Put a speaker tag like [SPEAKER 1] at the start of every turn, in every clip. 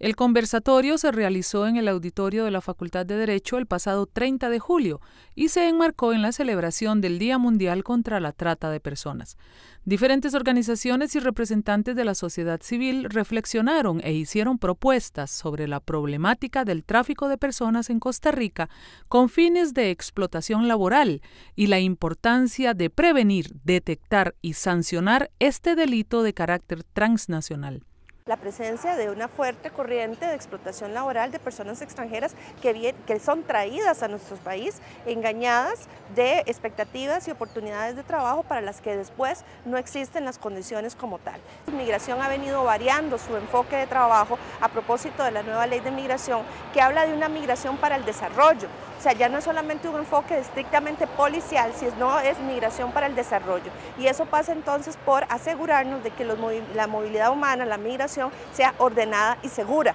[SPEAKER 1] El conversatorio se realizó en el auditorio de la Facultad de Derecho el pasado 30 de julio y se enmarcó en la celebración del Día Mundial contra la Trata de Personas. Diferentes organizaciones y representantes de la sociedad civil reflexionaron e hicieron propuestas sobre la problemática del tráfico de personas en Costa Rica con fines de explotación laboral y la importancia de prevenir, detectar y sancionar este delito de carácter transnacional
[SPEAKER 2] la presencia de una fuerte corriente de explotación laboral de personas extranjeras que, que son traídas a nuestro país engañadas de expectativas y oportunidades de trabajo para las que después no existen las condiciones como tal. Migración ha venido variando su enfoque de trabajo a propósito de la nueva ley de migración que habla de una migración para el desarrollo. O sea, ya no es solamente un enfoque estrictamente policial, sino es migración para el desarrollo. Y eso pasa entonces por asegurarnos de que los, la movilidad humana, la migración, sea ordenada y segura.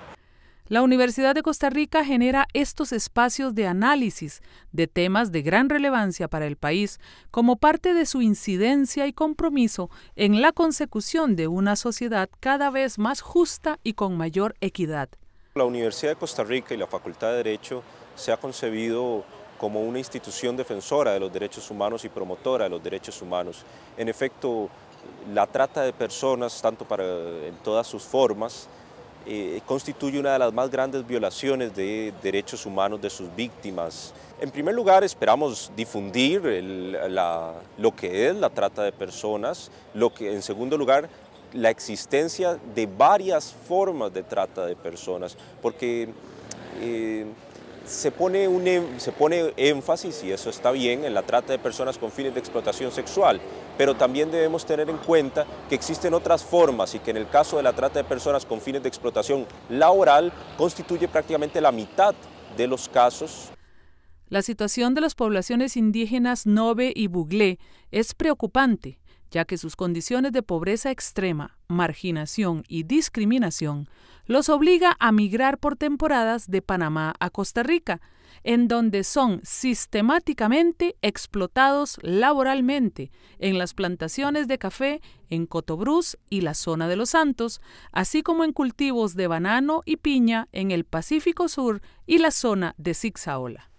[SPEAKER 1] La Universidad de Costa Rica genera estos espacios de análisis de temas de gran relevancia para el país como parte de su incidencia y compromiso en la consecución de una sociedad cada vez más justa y con mayor equidad.
[SPEAKER 3] La Universidad de Costa Rica y la Facultad de Derecho se ha concebido como una institución defensora de los derechos humanos y promotora de los derechos humanos. En efecto, la trata de personas, tanto para, en todas sus formas, eh, constituye una de las más grandes violaciones de derechos humanos de sus víctimas. En primer lugar, esperamos difundir la, lo que es la trata de personas, lo que, en segundo lugar, la existencia de varias formas de trata de personas, porque eh, Em, se pone, énfasis, y eso está bien, en la trata de personas con fines de explotación sexual, pero también debemos tener en cuenta que existen otras formas y que en el caso de la trata de personas con fines de explotación laboral constituye prácticamente la mitad de los casos.
[SPEAKER 1] La situación de las poblaciones indígenas Nobe y Buglé es preocupante ya que sus condiciones de pobreza extrema, marginación y discriminación los obliga a migrar por temporadas de Panamá a Costa Rica, en donde son sistemáticamente explotados laboralmente en las plantaciones de café en Cotobruz y la zona de Los Santos, así como en cultivos de banano y piña en el Pacífico Sur y la zona de Zigzaola.